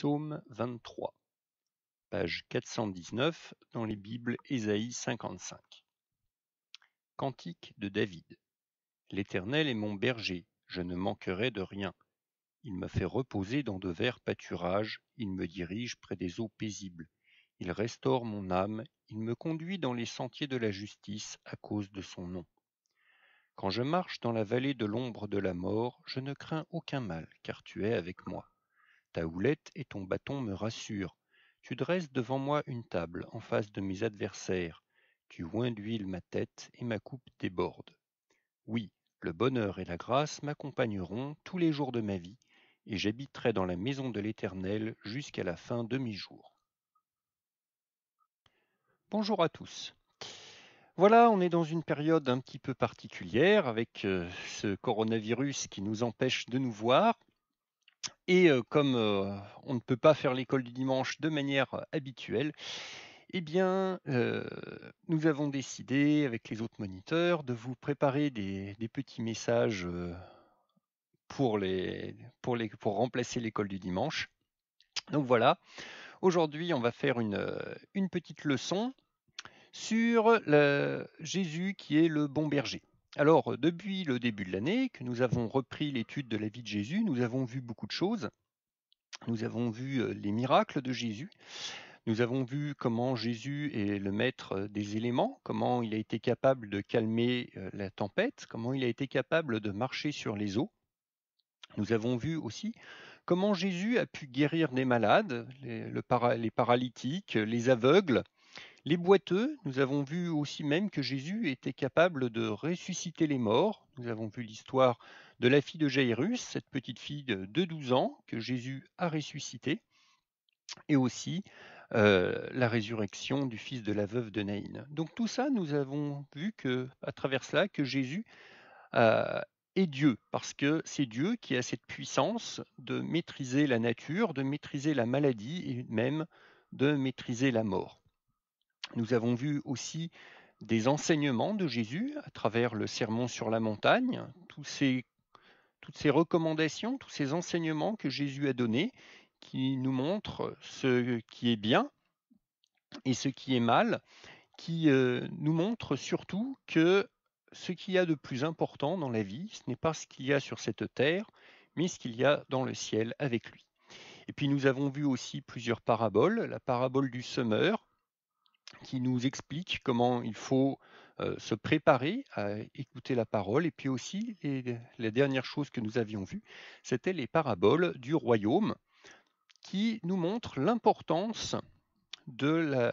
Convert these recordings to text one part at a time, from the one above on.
Psaume 23, page 419 dans les Bibles Ésaïe 55 Cantique de David. L'Éternel est mon berger, je ne manquerai de rien. Il me fait reposer dans de verts pâturages, il me dirige près des eaux paisibles. Il restaure mon âme, il me conduit dans les sentiers de la justice à cause de son nom. Quand je marche dans la vallée de l'ombre de la mort, je ne crains aucun mal, car tu es avec moi. Ta houlette et ton bâton me rassurent. Tu dresses devant moi une table, en face de mes adversaires. Tu oins d'huile ma tête, et ma coupe déborde. Oui, le bonheur et la grâce m'accompagneront tous les jours de ma vie, et j'habiterai dans la maison de l'Éternel jusqu'à la fin de mes jours. Bonjour à tous. Voilà, on est dans une période un petit peu particulière avec euh, ce coronavirus qui nous empêche de nous voir. Et comme on ne peut pas faire l'école du dimanche de manière habituelle, eh bien, nous avons décidé avec les autres moniteurs de vous préparer des, petits messages pour, les, pour, pour remplacer l'école du dimanche. Donc voilà, aujourd'hui on va faire une, une petite leçon sur Jésus qui est le bon berger. Alors, euh, depuis le début de l'année, que nous avons repris l'étude de la vie de Jésus, nous avons vu beaucoup de choses. Nous avons vu euh, les miracles de Jésus. Nous avons vu comment Jésus est le maître euh, des éléments, comment il a été capable de calmer la tempête, comment il a été capable de marcher sur les eaux. Nous avons vu aussi comment Jésus a pu guérir des malades, les, les paralytiques, les aveugles, les boiteux, nous avons vu aussi même que Jésus était capable de ressusciter les morts. Nous avons vu l'histoire de la fille de Jairus, cette petite fille de 12 ans que Jésus a ressuscitée, et aussi euh, la résurrection du fils de la veuve de Naïn. Donc tout ça, nous avons vu que, à travers cela, que Jésus est Dieu, parce que c'est Dieu qui a cette puissance de maîtriser la nature, de maîtriser la maladie et même de maîtriser la mort. Nous avons vu aussi des enseignements de Jésus à travers le sermon sur la montagne, toutes ces recommandations, tous ces enseignements que Jésus a donnés, qui nous montrent ce qui est bien et ce qui est mal, qui euh, nous montrent surtout que ce qu'il y a de plus important dans la vie, ce n'est pas ce qu'il y a sur cette terre, mais ce qu'il y a dans le ciel avec lui. Et puis nous avons vu aussi plusieurs paraboles, la parabole du semeur, qui nous explique comment il faut euh, se préparer à écouter la parole. Et puis aussi, la dernière chose que nous avions vue, c'était les paraboles du royaume qui nous montrent l'importance de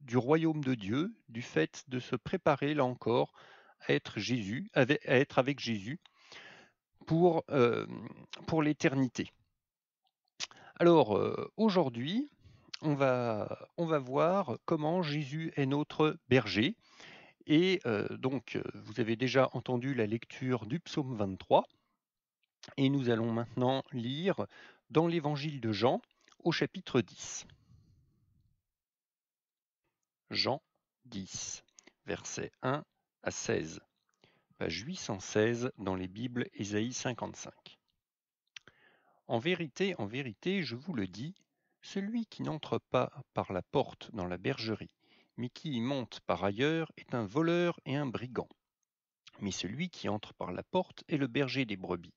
du royaume de Dieu, du fait de se préparer, là encore, à être, Jésus, avec, être avec Jésus pour, euh, pour l'éternité. Alors, euh, aujourd'hui, on va, on va voir comment Jésus est notre berger. Et euh, donc, euh, vous avez déjà entendu la lecture du psaume 23. Et nous allons maintenant lire dans l'évangile de Jean au chapitre 10. Jean 10, versets 1 à 16, page 816 dans les Bibles Ésaïe 55. En vérité, en vérité, je vous le dis, celui qui n'entre pas par la porte dans la bergerie, mais qui y monte par ailleurs, est un voleur et un brigand. Mais celui qui entre par la porte est le berger des brebis.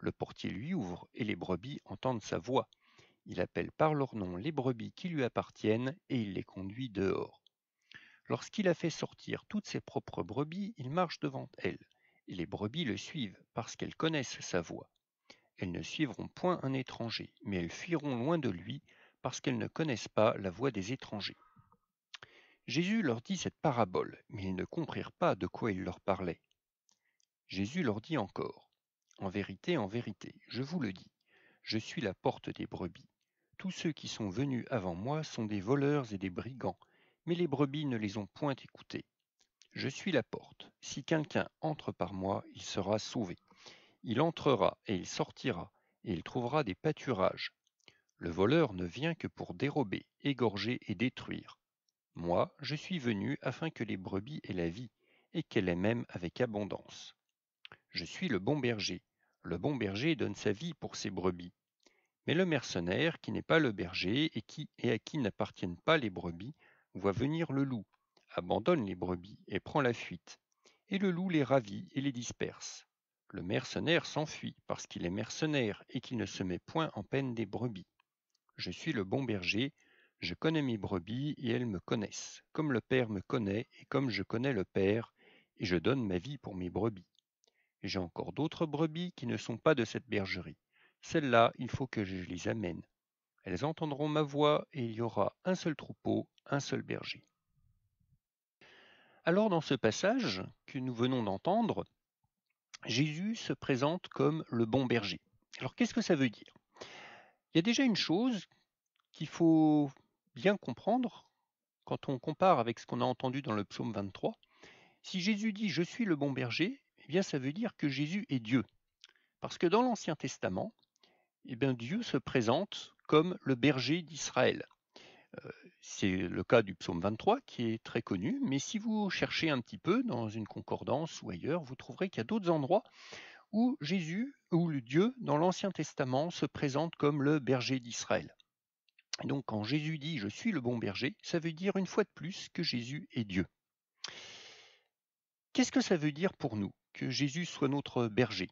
Le portier lui ouvre, et les brebis entendent sa voix. Il appelle par leur nom les brebis qui lui appartiennent, et il les conduit dehors. Lorsqu'il a fait sortir toutes ses propres brebis, il marche devant elles, et les brebis le suivent, parce qu'elles connaissent sa voix. Elles ne suivront point un étranger, mais elles fuiront loin de lui, parce qu'elles ne connaissent pas la voix des étrangers. Jésus leur dit cette parabole, mais ils ne comprirent pas de quoi il leur parlait. Jésus leur dit encore, En vérité, en vérité, je vous le dis, je suis la porte des brebis. Tous ceux qui sont venus avant moi sont des voleurs et des brigands, mais les brebis ne les ont point écoutés. Je suis la porte. Si quelqu'un entre par moi, il sera sauvé. Il entrera et il sortira, et il trouvera des pâturages. Le voleur ne vient que pour dérober, égorger et détruire. Moi, je suis venu afin que les brebis aient la vie, et qu'elle ait même avec abondance. Je suis le bon berger. Le bon berger donne sa vie pour ses brebis. Mais le mercenaire, qui n'est pas le berger et, qui, et à qui n'appartiennent pas les brebis, voit venir le loup, abandonne les brebis et prend la fuite. Et le loup les ravit et les disperse. Le mercenaire s'enfuit parce qu'il est mercenaire et qu'il ne se met point en peine des brebis je suis le bon berger, je connais mes brebis et elles me connaissent, comme le Père me connaît et comme je connais le Père, et je donne ma vie pour mes brebis. J'ai encore d'autres brebis qui ne sont pas de cette bergerie. Celles-là, il faut que je les amène. Elles entendront ma voix et il y aura un seul troupeau, un seul berger. Alors dans ce passage que nous venons d'entendre, Jésus se présente comme le bon berger. Alors qu'est-ce que ça veut dire il y a déjà une chose qu'il faut bien comprendre quand on compare avec ce qu'on a entendu dans le psaume 23. Si Jésus dit Je suis le bon berger, eh bien ça veut dire que Jésus est Dieu. Parce que dans l'Ancien Testament, eh Dieu se présente comme le berger d'Israël. Euh, c'est le cas du psaume 23 qui est très connu, mais si vous cherchez un petit peu dans une concordance ou ailleurs, vous trouverez qu'il y a d'autres endroits où Jésus ou le Dieu dans l'Ancien Testament se présente comme le berger d'Israël. Donc quand Jésus dit je suis le bon berger, ça veut dire une fois de plus que Jésus est Dieu. Qu'est-ce que ça veut dire pour nous que Jésus soit notre berger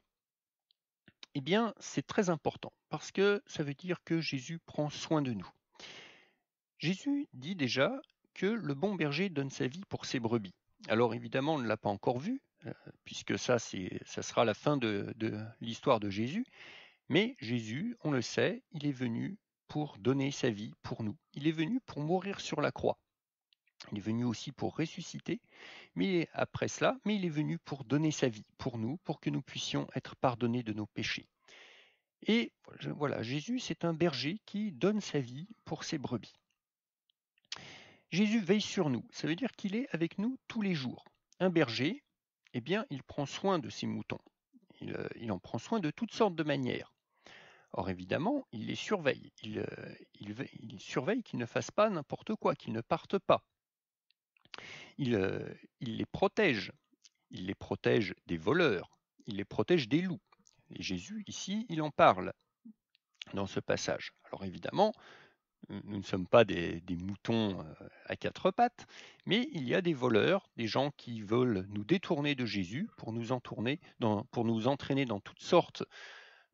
Eh bien, c'est très important parce que ça veut dire que Jésus prend soin de nous. Jésus dit déjà que le bon berger donne sa vie pour ses brebis. Alors évidemment, on ne l'a pas encore vu, euh, puisque ça, ça sera la fin de, l'histoire de Jésus. Mais Jésus, on le sait, il est venu pour donner sa vie pour nous. Il est venu pour mourir sur la croix. Il est venu aussi pour ressusciter, mais après cela, mais il est venu pour donner sa vie pour nous, pour que nous puissions être pardonnés de nos péchés. Et voilà, Jésus, c'est un berger qui donne sa vie pour ses brebis. Jésus veille sur nous, ça veut dire qu'il est avec nous tous les jours. Un berger, eh bien, il prend soin de ses moutons. Euh, il, en prend soin de toutes sortes de manières. Or, évidemment, il les surveille. Il, euh, surveille qu'ils ne fassent pas n'importe quoi, qu'ils ne partent pas. Euh, il les protège. Il les protège des voleurs. Il les protège des loups. Et Jésus, ici, il en parle dans ce passage. Alors évidemment, nous ne sommes pas des, moutons euh, à quatre pattes, mais il y a des voleurs, des gens qui veulent nous détourner de Jésus pour nous, entourner dans, pour nous entraîner dans toutes sortes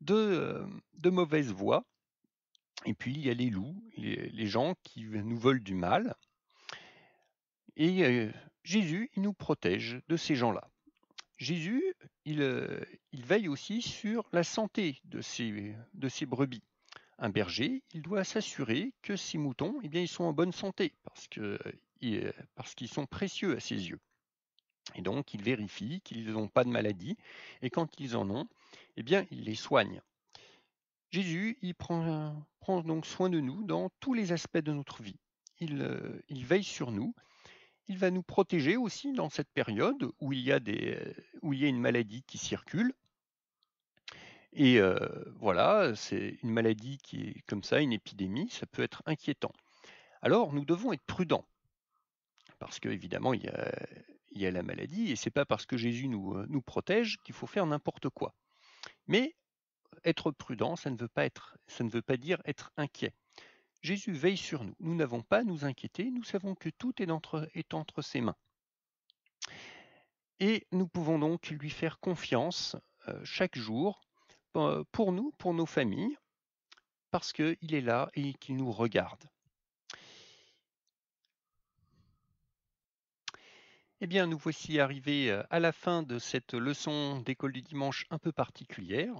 euh, de, mauvaises voies. Et puis il y a les loups, les, gens qui nous veulent du mal. Et euh, Jésus, il nous protège de ces gens-là. Jésus, il, veille aussi sur la santé de ces de brebis un berger, il doit s'assurer que ses moutons, eh bien, ils sont en bonne santé parce que euh, euh, parce qu'ils sont précieux à ses yeux. Et donc, il vérifie qu'ils n'ont pas de maladie, et quand ils en ont, eh bien, il les soigne. Jésus, il prend, donc soin de nous dans tous les aspects de notre vie. Il, euh, il, veille sur nous. Il va nous protéger aussi dans cette période où il y a, des, où il y a une maladie qui circule. Et voilà, c'est une maladie qui est comme ça, une épidémie, ça peut être inquiétant. Alors, nous devons être prudents, parce qu'évidemment, il y a, il y a la maladie, et ce n'est pas parce que Jésus nous, protège qu'il faut faire n'importe quoi. Mais être prudent, ça ne, veut pas être, ça ne veut pas dire être inquiet. Jésus veille sur nous. Nous n'avons pas à nous inquiéter, nous savons que tout est entre, ses mains. Et nous pouvons donc lui faire confiance chaque jour pour nous, pour nos familles, parce qu'il est là et qu'il nous regarde. Eh bien, nous voici arrivés euh, à la fin de cette leçon d'école du dimanche un peu particulière.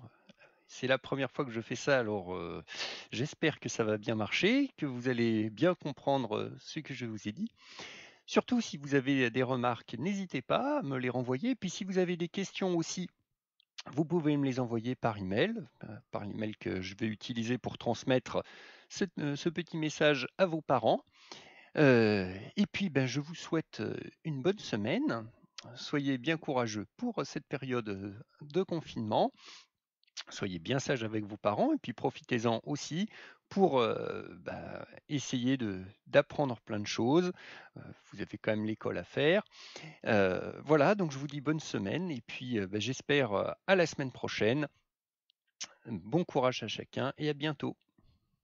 C'est la première fois que je fais ça, alors euh, j'espère que ça va bien marcher, que vous allez bien comprendre euh, ce que je vous ai dit. Surtout si vous avez des remarques, n'hésitez pas à me les renvoyer. Puis si vous avez des questions aussi, vous pouvez me les envoyer par email, euh, par email que je vais utiliser pour transmettre ce, euh, petit message à vos parents. Euh, et puis, ben, je vous souhaite une bonne semaine. Soyez bien courageux pour cette période de confinement soyez bien sage avec vos parents et puis profitez-en aussi pour euh, bah, essayer d'apprendre plein de choses. Euh, vous avez quand même l'école à faire. Euh, voilà, donc je vous dis bonne semaine et puis bah, j'espère à la semaine prochaine. Bon courage à chacun et à bientôt.